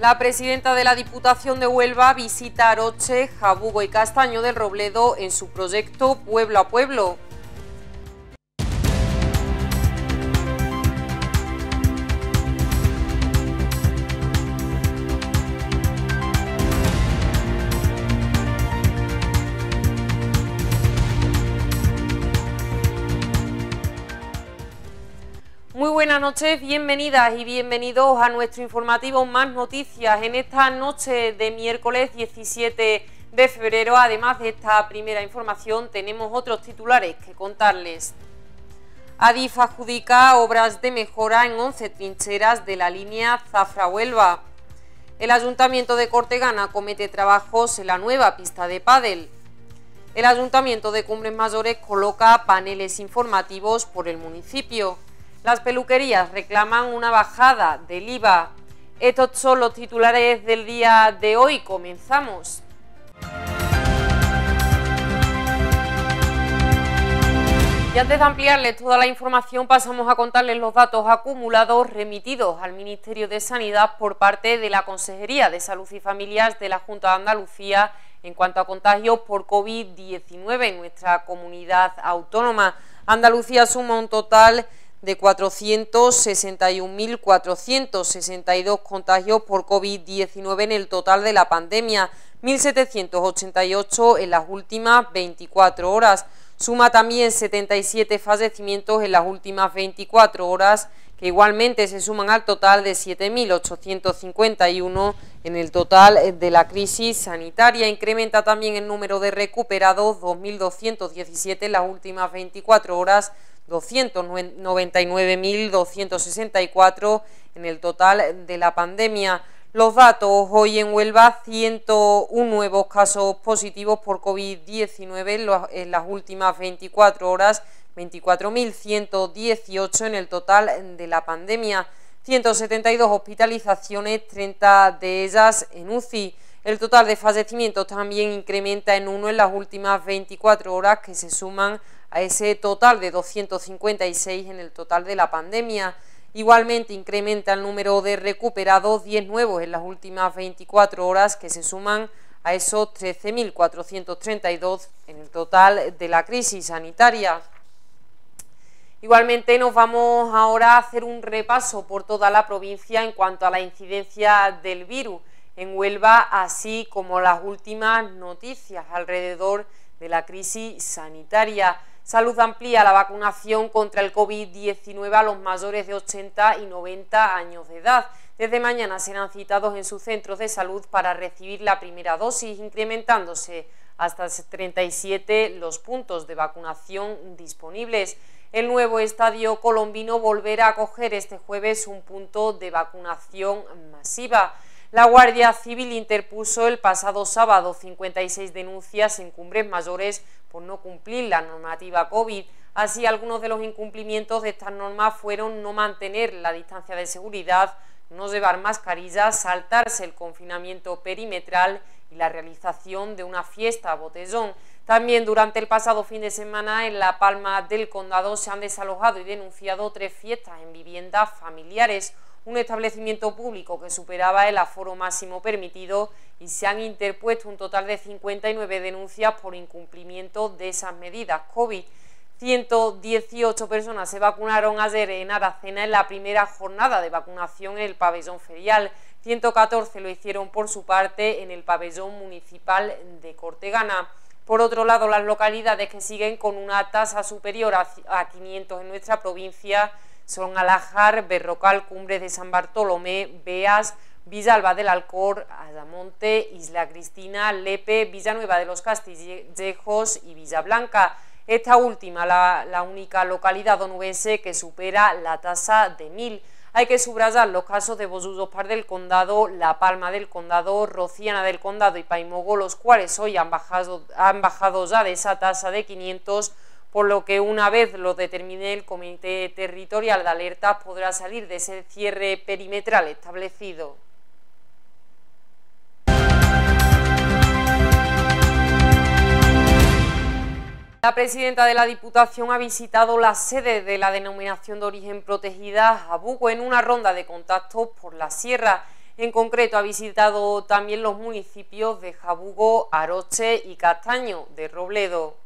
La presidenta de la Diputación de Huelva visita Aroche, Jabugo y Castaño del Robledo en su proyecto Pueblo a Pueblo. Muy buenas noches, bienvenidas y bienvenidos a nuestro informativo Más Noticias en esta noche de miércoles 17 de febrero. Además de esta primera información, tenemos otros titulares que contarles. Adif adjudica obras de mejora en 11 trincheras de la línea Zafra-Huelva. El Ayuntamiento de Cortegana comete trabajos en la nueva pista de pádel. El Ayuntamiento de Cumbres Mayores coloca paneles informativos por el municipio. Las peluquerías reclaman una bajada del IVA. Estos son los titulares del día de hoy. Comenzamos. Y antes de ampliarles toda la información, pasamos a contarles los datos acumulados remitidos al Ministerio de Sanidad por parte de la Consejería de Salud y Familias de la Junta de Andalucía en cuanto a contagios por COVID-19 en nuestra comunidad autónoma. Andalucía suma un total de 461.462 contagios por COVID-19 en el total de la pandemia, 1.788 en las últimas 24 horas. Suma también 77 fallecimientos en las últimas 24 horas, que igualmente se suman al total de 7.851 en el total de la crisis sanitaria. Incrementa también el número de recuperados, 2.217 en las últimas 24 horas, 299.264 en el total de la pandemia. Los datos, hoy en Huelva 101 nuevos casos positivos por COVID-19 en las últimas 24 horas, 24.118 en el total de la pandemia, 172 hospitalizaciones, 30 de ellas en UCI. El total de fallecimientos también incrementa en uno en las últimas 24 horas que se suman a ese total de 256 en el total de la pandemia. Igualmente incrementa el número de recuperados, 10 nuevos en las últimas 24 horas que se suman a esos 13.432 en el total de la crisis sanitaria. Igualmente nos vamos ahora a hacer un repaso por toda la provincia en cuanto a la incidencia del virus en Huelva, así como las últimas noticias alrededor de la crisis sanitaria. Salud amplía la vacunación contra el COVID-19 a los mayores de 80 y 90 años de edad. Desde mañana serán citados en sus centros de salud para recibir la primera dosis, incrementándose hasta 37 los puntos de vacunación disponibles. El nuevo estadio colombino volverá a acoger este jueves un punto de vacunación masiva. La Guardia Civil interpuso el pasado sábado 56 denuncias en cumbres mayores por no cumplir la normativa COVID. Así, algunos de los incumplimientos de estas normas fueron no mantener la distancia de seguridad, no llevar mascarillas, saltarse el confinamiento perimetral y la realización de una fiesta a botellón. También durante el pasado fin de semana en La Palma del Condado se han desalojado y denunciado tres fiestas en viviendas familiares un establecimiento público que superaba el aforo máximo permitido y se han interpuesto un total de 59 denuncias por incumplimiento de esas medidas COVID. 118 personas se vacunaron ayer en Aracena en la primera jornada de vacunación en el pabellón ferial. 114 lo hicieron por su parte en el pabellón municipal de Cortegana. Por otro lado, las localidades que siguen con una tasa superior a 500 en nuestra provincia son Alajar, Berrocal, Cumbre de San Bartolomé, Beas, Villa Alba del Alcor, Ayamonte, Isla Cristina, Lepe, Villanueva de los Castillejos y Villa Blanca. Esta última, la, única localidad onubense que supera la tasa de mil. Hay que subrayar los casos de Bosudos Par del Condado, La Palma del Condado, Rociana del Condado y Paimogo, los cuales hoy han bajado, han bajado ya de esa tasa de 500 por lo que una vez lo determine el Comité Territorial de Alertas podrá salir de ese cierre perimetral establecido. La presidenta de la Diputación ha visitado la sede de la Denominación de Origen Protegida, Jabugo... en una ronda de contactos por la sierra. En concreto, ha visitado también los municipios de Jabugo, Aroche y Castaño de Robledo.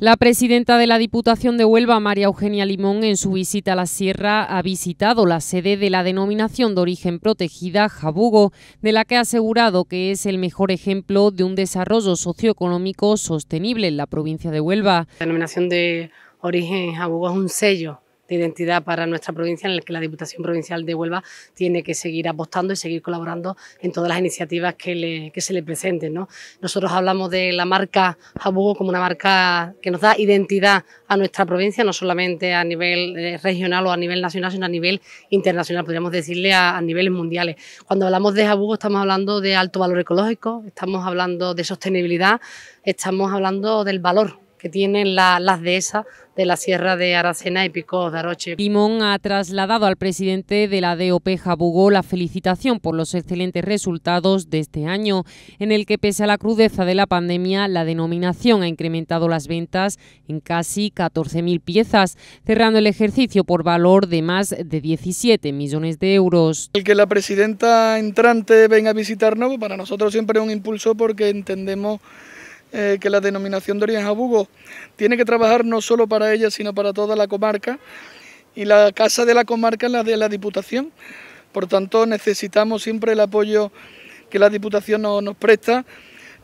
La presidenta de la Diputación de Huelva, María Eugenia Limón, en su visita a la Sierra ha visitado la sede de la denominación de origen protegida, Jabugo, de la que ha asegurado que es el mejor ejemplo de un desarrollo socioeconómico sostenible en la provincia de Huelva. La denominación de origen Jabugo es un sello de identidad para nuestra provincia en el que la Diputación Provincial de Huelva tiene que seguir apostando y seguir colaborando en todas las iniciativas que, se le presenten. Nosotros hablamos de la marca Jabugo como una marca que nos da identidad a nuestra provincia, no solamente a nivel eh, regional o a nivel nacional, sino a nivel internacional, podríamos decirle a, a niveles mundiales. Cuando hablamos de Jabugo estamos hablando de alto valor ecológico, estamos hablando de sostenibilidad, estamos hablando del valor que tienen la, las dehesas de la Sierra de Aracena y Pico de Aroche. Limón ha trasladado al presidente de la DOP Jabugó la felicitación por los excelentes resultados de este año, en el que pese a la crudeza de la pandemia, la denominación ha incrementado las ventas en casi 14.000 piezas, cerrando el ejercicio por valor de más de 17 millones de euros. El que la presidenta entrante venga a visitarnos, para nosotros siempre es un impulso porque entendemos eh, que la denominación de origen Jabugo tiene que trabajar no solo para ella, sino para toda la comarca. Y la casa de la comarca es la de la Diputación. Por tanto, necesitamos siempre el apoyo que la Diputación nos presta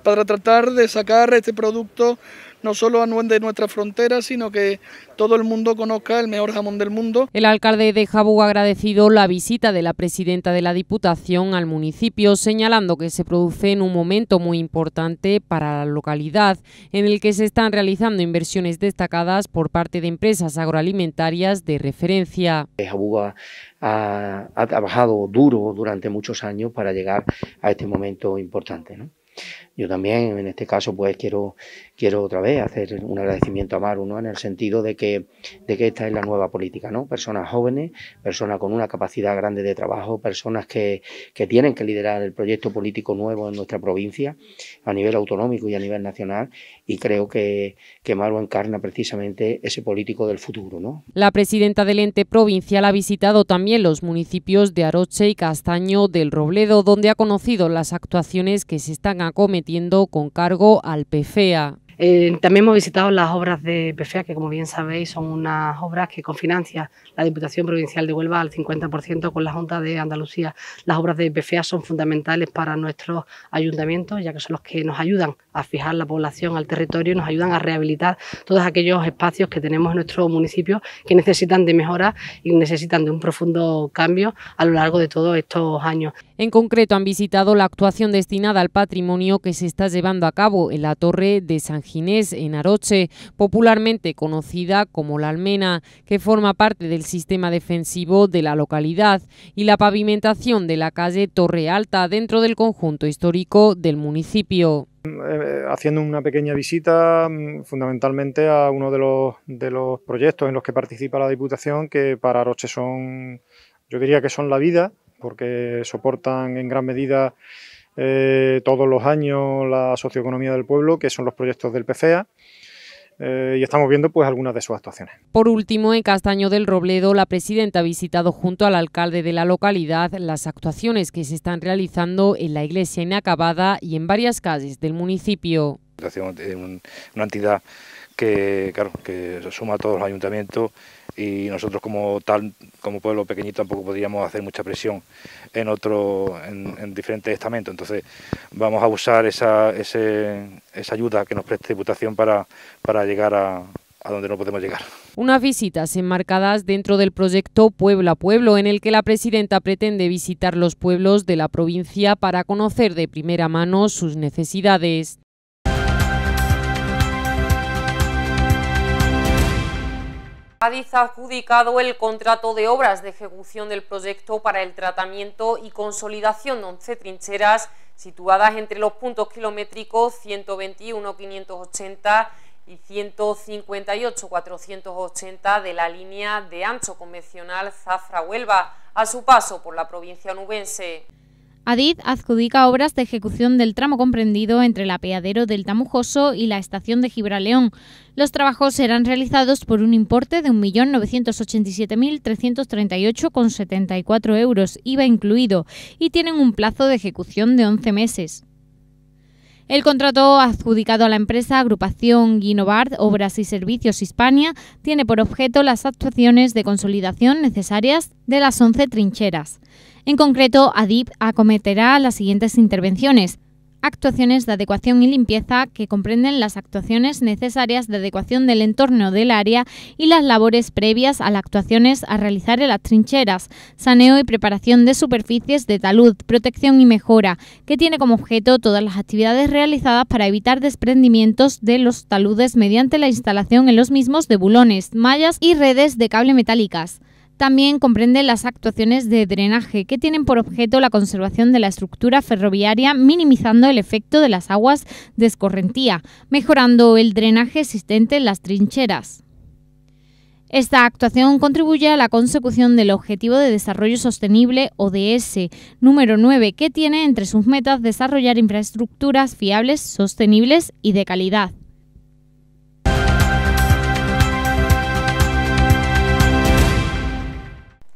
para tratar de sacar este producto no solo de nuestra frontera, sino que todo el mundo conozca el mejor jamón del mundo. El alcalde de Jabú ha agradecido la visita de la presidenta de la Diputación al municipio, señalando que se produce en un momento muy importante para la localidad, en el que se están realizando inversiones destacadas por parte de empresas agroalimentarias de referencia. Jabu ha, trabajado duro durante muchos años para llegar a este momento importante. Yo también, en este caso, pues quiero, quiero otra vez hacer un agradecimiento a Maru, En el sentido de que, de que esta es la nueva política, ¿no? Personas jóvenes, personas con una capacidad grande de trabajo, personas que, tienen que liderar el proyecto político nuevo en nuestra provincia, a nivel autonómico y a nivel nacional, y creo que, que Maru encarna precisamente ese político del futuro, ¿no? La presidenta del ente provincial ha visitado también los municipios de Aroche y Castaño del Robledo, donde ha conocido las actuaciones que se están acometiendo con cargo al PFEA. Eh, también hemos visitado las obras de PFEA, que como bien sabéis son unas obras que confinancia la Diputación Provincial de Huelva al 50% con la Junta de Andalucía. Las obras de PFEA son fundamentales para nuestros ayuntamientos, ya que son los que nos ayudan a fijar la población al territorio, nos ayudan a rehabilitar todos aquellos espacios que tenemos en nuestro municipio que necesitan de mejora y necesitan de un profundo cambio a lo largo de todos estos años. En concreto han visitado la actuación destinada al patrimonio que se está llevando a cabo en la Torre de San Ginés en Aroche, popularmente conocida como La Almena, que forma parte del sistema defensivo de la localidad, y la pavimentación de la calle Torre Alta dentro del conjunto histórico del municipio eh, haciendo una pequeña visita mm, fundamentalmente a uno de los, de los, proyectos en los que participa la Diputación, que para Aroche son, yo diría que son la vida, porque soportan en gran medida eh, todos los años la socioeconomía del pueblo, que son los proyectos del PCEA. Eh, y estamos viendo pues algunas de sus actuaciones. Por último, en Castaño del Robledo, la presidenta ha visitado junto al alcalde de la localidad las actuaciones que se están realizando en la iglesia inacabada y en varias calles del municipio. Una entidad que, claro, que suma a todos los ayuntamientos y nosotros como tal, como pueblo pequeñito tampoco podríamos hacer mucha presión en otro, en, diferentes estamentos. Entonces vamos a usar esa, ese, esa ayuda que nos presta Diputación para, para llegar a, donde no podemos llegar. Unas visitas enmarcadas dentro del proyecto Pueblo a Pueblo, en el que la presidenta pretende visitar los pueblos de la provincia para conocer de primera mano sus necesidades. ha adjudicado el contrato de obras de ejecución del proyecto para el tratamiento y consolidación de 11 trincheras situadas entre los puntos kilométricos 121, 580 y 158, 480 de la línea de ancho convencional Zafra-Huelva, a su paso por la provincia nubense. Adid adjudica obras de ejecución del tramo comprendido entre el apeadero del Tamujoso y la estación de Gibraleón. Los trabajos serán realizados por un importe de 1.987.338,74 euros, IVA incluido, y tienen un plazo de ejecución de 11 meses. El contrato adjudicado a la empresa Agrupación Guinobard Obras y Servicios Hispania tiene por objeto las actuaciones de consolidación necesarias de las 11 trincheras. En concreto, ADIP acometerá las siguientes intervenciones. Actuaciones de adecuación y limpieza que comprenden las actuaciones necesarias de adecuación del entorno del área y las labores previas a las actuaciones a realizar en las trincheras, saneo y preparación de superficies de talud, protección y mejora, que tiene como objeto todas las actividades realizadas para evitar desprendimientos de los taludes mediante la instalación en los mismos de bulones, mallas y redes de cable metálicas también comprende las actuaciones de drenaje que tienen por objeto la conservación de la estructura ferroviaria minimizando el efecto de las aguas de escorrentía, mejorando el drenaje existente en las trincheras. Esta actuación contribuye a la consecución del Objetivo de Desarrollo Sostenible ODS número 9, que tiene entre sus metas desarrollar infraestructuras fiables, sostenibles y de calidad.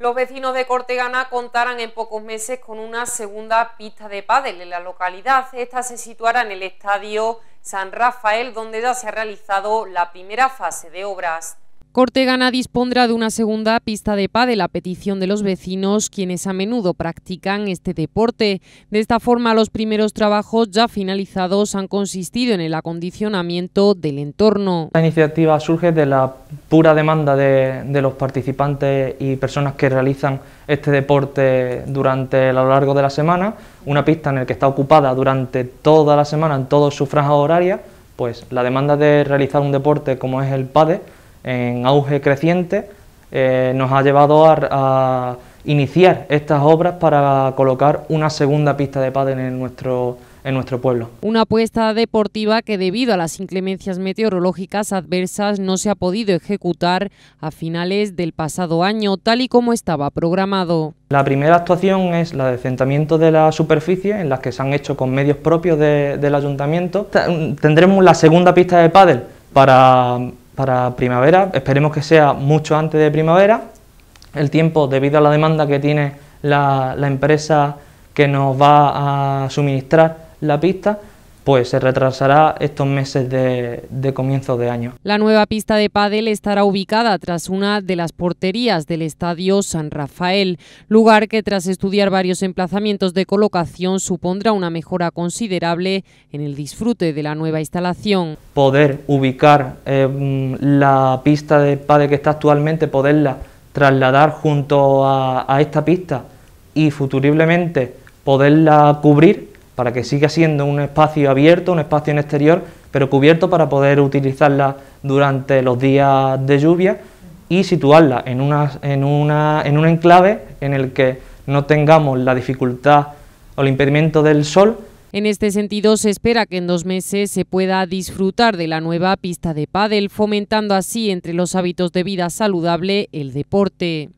Los vecinos de Cortegana contarán en pocos meses con una segunda pista de pádel en la localidad. Esta se situará en el Estadio San Rafael, donde ya se ha realizado la primera fase de obras. Cortegana dispondrá de una segunda pista de de a petición de los vecinos, quienes a menudo practican este deporte. De esta forma, los primeros trabajos ya finalizados han consistido en el acondicionamiento del entorno. La iniciativa surge de la pura demanda de, los participantes y personas que realizan este deporte durante a lo largo de la semana, una pista en la que está ocupada durante toda la semana en todos sus franjas horarias, pues la demanda de realizar un deporte como es el pádel en auge creciente, eh, nos ha llevado a, iniciar estas obras para colocar una segunda pista de pádel en nuestro en nuestro pueblo. Una apuesta deportiva que debido a las inclemencias meteorológicas adversas no se ha podido ejecutar a finales del pasado año, tal y como estaba programado. La primera actuación es la de asentamiento de la superficie, en las que se han hecho con medios propios del ayuntamiento. Tendremos la segunda pista de pádel para para primavera, esperemos que sea mucho antes de primavera, el tiempo debido a la demanda que tiene la, empresa que nos va a suministrar la pista pues se retrasará estos meses de, de comienzo de año. La nueva pista de pádel estará ubicada tras una de las porterías del Estadio San Rafael, lugar que tras estudiar varios emplazamientos de colocación supondrá una mejora considerable en el disfrute de la nueva instalación. Poder ubicar eh, la pista de pádel que está actualmente, poderla trasladar junto a, a esta pista y futuriblemente poderla cubrir para que siga siendo un espacio abierto, un espacio en exterior, pero cubierto para poder utilizarla durante los días de lluvia y situarla en, una, en, una, en un enclave en el que no tengamos la dificultad o el impedimento del sol, en este sentido, se espera que en dos meses se pueda disfrutar de la nueva pista de pádel, fomentando así entre los hábitos de vida saludable el deporte.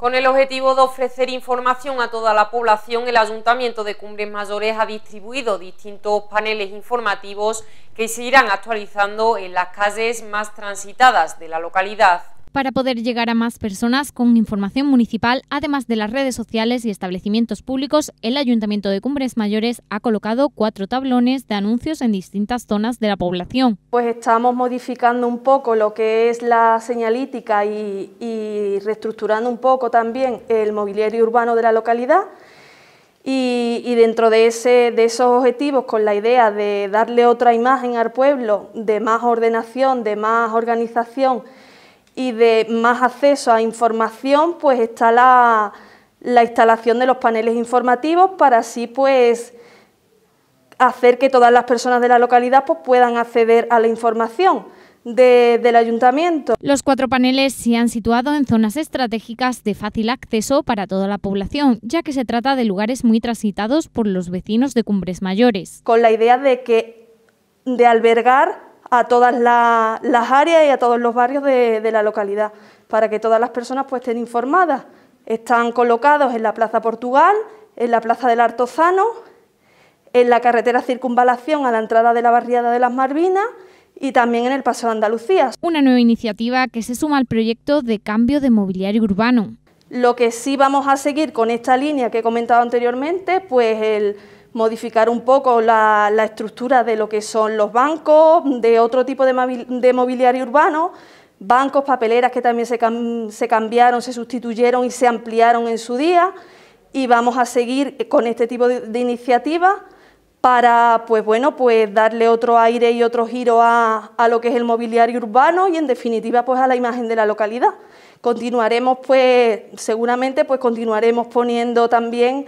Con el objetivo de ofrecer información a toda la población, el Ayuntamiento de Cumbres Mayores ha distribuido distintos paneles informativos que se irán actualizando en las calles más transitadas de la localidad para poder llegar a más personas con información municipal, además de las redes sociales y establecimientos públicos, el Ayuntamiento de Cumbres Mayores ha colocado cuatro tablones de anuncios en distintas zonas de la población. Pues estamos modificando un poco lo que es la señalítica y, reestructurando un poco también el mobiliario urbano de la localidad. Y, dentro de, ese, de esos objetivos, con la idea de darle otra imagen al pueblo, de más ordenación, de más organización y de más acceso a información, pues está la, instalación de los paneles informativos para así pues hacer que todas las personas de la localidad pues, puedan acceder a la información. del ayuntamiento. Los cuatro paneles se han situado en zonas estratégicas de fácil acceso para toda la población, ya que se trata de lugares muy transitados por los vecinos de Cumbres Mayores. Con la idea de que de albergar a todas las áreas y a todos los barrios de, la localidad, para que todas las personas pues, estén informadas. Están colocados en la Plaza Portugal, en la Plaza del Artozano, en la carretera Circunvalación a la entrada de la barriada de las Malvinas y también en el Paseo de Andalucía. Una nueva iniciativa que se suma al proyecto de cambio de mobiliario urbano. Lo que sí vamos a seguir con esta línea que he comentado anteriormente, pues el modificar un poco la, estructura de lo que son los bancos, de otro tipo de, mobiliario urbano, bancos, papeleras que también se, cambiaron, se sustituyeron y se ampliaron en su día y vamos a seguir con este tipo de, de iniciativas para pues bueno, pues darle otro aire y otro giro a, a, lo que es el mobiliario urbano y en definitiva pues a la imagen de la localidad. Continuaremos pues seguramente pues continuaremos poniendo también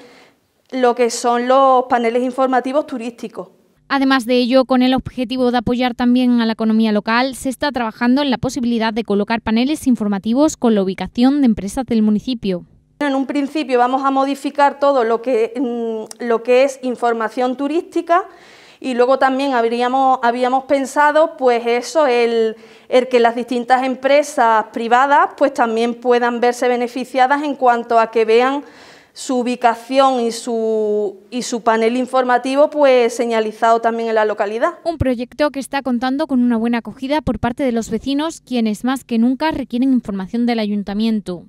lo que son los paneles informativos turísticos. Además de ello, con el objetivo de apoyar también a la economía local, se está trabajando en la posibilidad de colocar paneles informativos con la ubicación de empresas del municipio. En un principio vamos a modificar todo lo que, mm, lo que es información turística y luego también habríamos, habíamos pensado pues eso, el, el, que las distintas empresas privadas pues también puedan verse beneficiadas en cuanto a que vean su ubicación y su, panel informativo pues señalizado también en la localidad. Un proyecto que está contando con una buena acogida por parte de los vecinos, quienes más que nunca requieren información del ayuntamiento.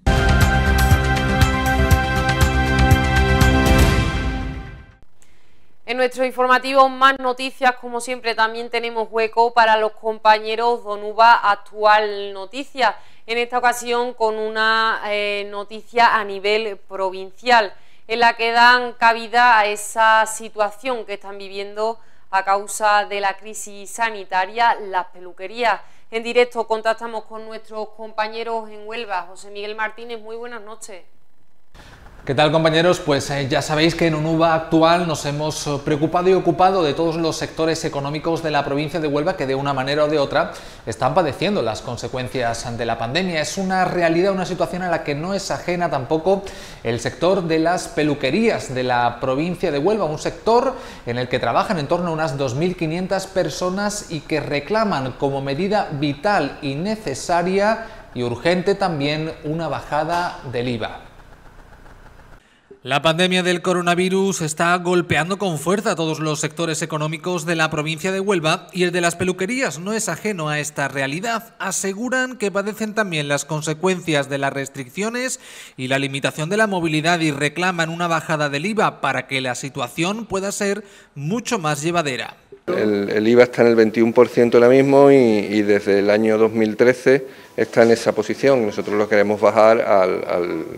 En nuestro informativo más noticias, como siempre, también tenemos hueco para los compañeros Donuba Actual Noticias en esta ocasión con una eh, noticia a nivel provincial, en la que dan cabida a esa situación que están viviendo a causa de la crisis sanitaria las peluquerías. En directo contactamos con nuestros compañeros en Huelva. José Miguel Martínez, muy buenas noches. ¿Qué tal compañeros? Pues eh, ya sabéis que en UNUVA actual nos hemos eh, preocupado y ocupado de todos los sectores económicos de la provincia de Huelva que de una manera o de otra están padeciendo las consecuencias de la pandemia. Es una realidad, una situación a la que no es ajena tampoco el sector de las peluquerías de la provincia de Huelva, un sector en el que trabajan en torno a unas 2.500 personas y que reclaman como medida vital y necesaria y urgente también una bajada del IVA. La pandemia del coronavirus está golpeando con fuerza a todos los sectores económicos de la provincia de Huelva y el de las peluquerías no es ajeno a esta realidad. Aseguran que padecen también las consecuencias de las restricciones y la limitación de la movilidad y reclaman una bajada del IVA para que la situación pueda ser mucho más llevadera. El, IVA está en el 21% ahora mismo y, desde el año 2013 está en esa posición. Nosotros lo queremos bajar al,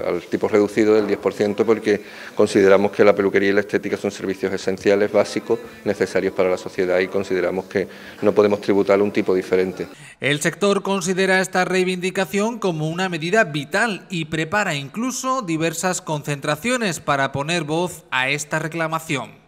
al tipo reducido del 10% porque consideramos que la peluquería y la estética son servicios esenciales, básicos, necesarios para la sociedad y consideramos que no podemos tributar un tipo diferente. El sector considera esta reivindicación como una medida vital y prepara incluso diversas concentraciones para poner voz a esta reclamación.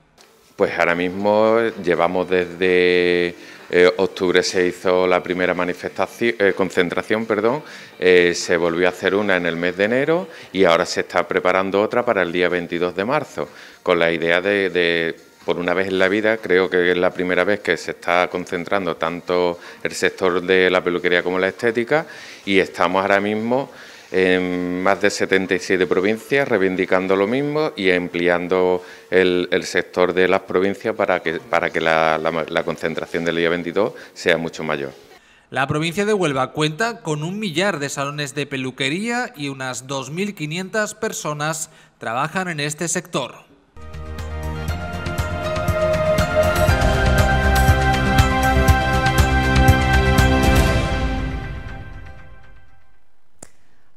Pues ahora mismo eh, llevamos desde eh, octubre se hizo la primera manifestación, eh, concentración, perdón, se volvió a hacer una en el mes de enero y ahora se está preparando otra para el día 22 de marzo, con la idea de por una vez en la vida, creo que es la primera vez que se está concentrando tanto el sector de la peluquería como la estética y estamos ahora mismo en más de 77 provincias reivindicando lo mismo y ampliando el, sector de las provincias para que, para que la, la concentración del día 22 sea mucho mayor. La provincia de Huelva cuenta con un millar de salones de peluquería y unas 2.500 personas trabajan en este sector.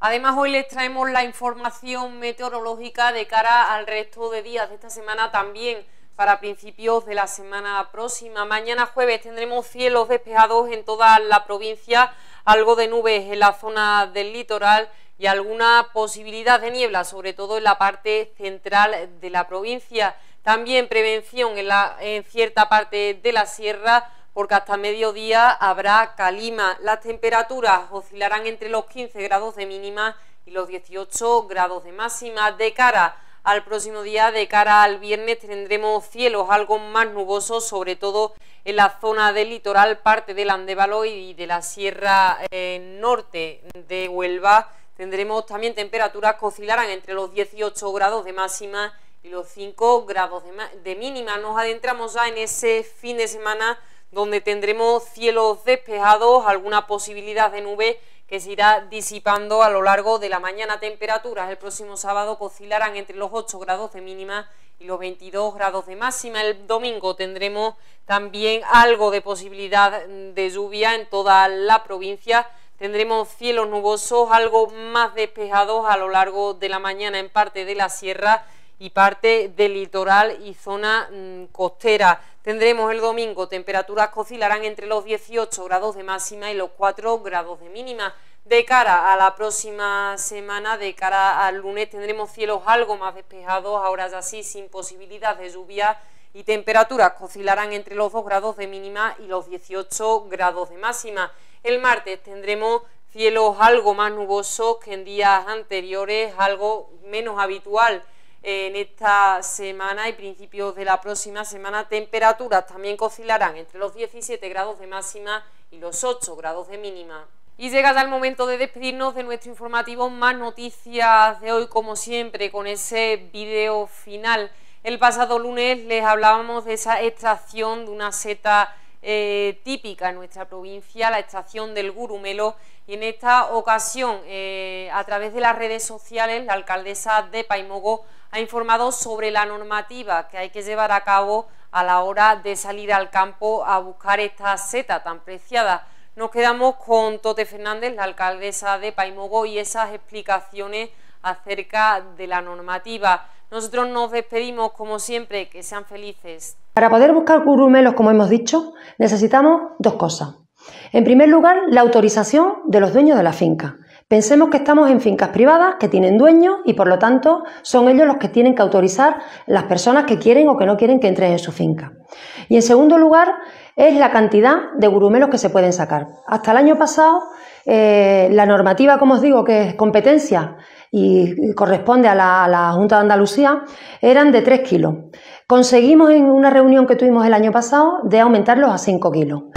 Además, hoy les traemos la información meteorológica de cara al resto de días de esta semana también. Para principios de la semana próxima, mañana jueves tendremos cielos despejados en toda la provincia, algo de nubes en la zona del litoral y alguna posibilidad de niebla, sobre todo en la parte central de la provincia. También prevención en, la, cierta parte de la sierra porque hasta mediodía habrá calima. Las temperaturas oscilarán entre los 15 grados de mínima y los 18 grados de máxima. De cara al próximo día, de cara al viernes, tendremos cielos algo más nubosos, sobre todo en la zona del litoral, parte del Andévalo y de la sierra eh, norte de Huelva. Tendremos también temperaturas que oscilarán entre los 18 grados de máxima y los 5 grados de mínima. Nos adentramos ya en ese fin de semana donde tendremos cielos despejados, alguna posibilidad de nube que se irá disipando a lo largo de la mañana. Temperaturas el próximo sábado oscilarán entre los 8 grados de mínima y los 22 grados de máxima. El domingo tendremos también algo de posibilidad de lluvia en toda la provincia. Tendremos cielos nubosos, algo más despejados a lo largo de la mañana en parte de la sierra y parte del litoral y zona mm, costera. Tendremos el domingo temperaturas que oscilarán entre los 18 grados de máxima y los 4 grados de mínima. De cara a la próxima semana, de cara al lunes, tendremos cielos algo más despejados, ahora ya sí, sin posibilidad de lluvia y temperaturas que oscilarán entre los 2 grados de mínima y los 18 grados de máxima. El martes tendremos cielos algo más nubosos que en días anteriores, algo menos habitual en esta semana y principios de la próxima semana. Temperaturas también entre los 17 grados de máxima y los 8 grados de mínima. Y llegada el momento de despedirnos de nuestro informativo, más noticias de hoy como siempre con ese vídeo final. El pasado lunes les hablábamos de esa extracción de una seta eh, típica en nuestra provincia, la extracción del gurumelo, y en esta ocasión, eh, a través de las redes sociales, la alcaldesa de Paimogo ha informado sobre la normativa que hay que llevar a cabo a la hora de salir al campo a buscar esta seta tan preciada. Nos quedamos con Tote Fernández, la alcaldesa de Paimogo, y esas explicaciones acerca de la normativa. Nosotros nos despedimos, como siempre, que sean felices. Para poder buscar curumelos, como hemos dicho, necesitamos dos cosas. En primer lugar, la autorización de los dueños de la finca. Pensemos que estamos en fincas privadas que tienen dueños y por lo tanto son ellos los que tienen que autorizar las personas que quieren o que no quieren que entren en su finca. Y en segundo lugar es la cantidad de gurumelos que se pueden sacar. Hasta el año pasado eh, la normativa, como os digo, que es competencia y corresponde a la, a la, Junta de Andalucía, eran de 3 kilos. Conseguimos en una reunión que tuvimos el año pasado de aumentarlos a 5 kilos.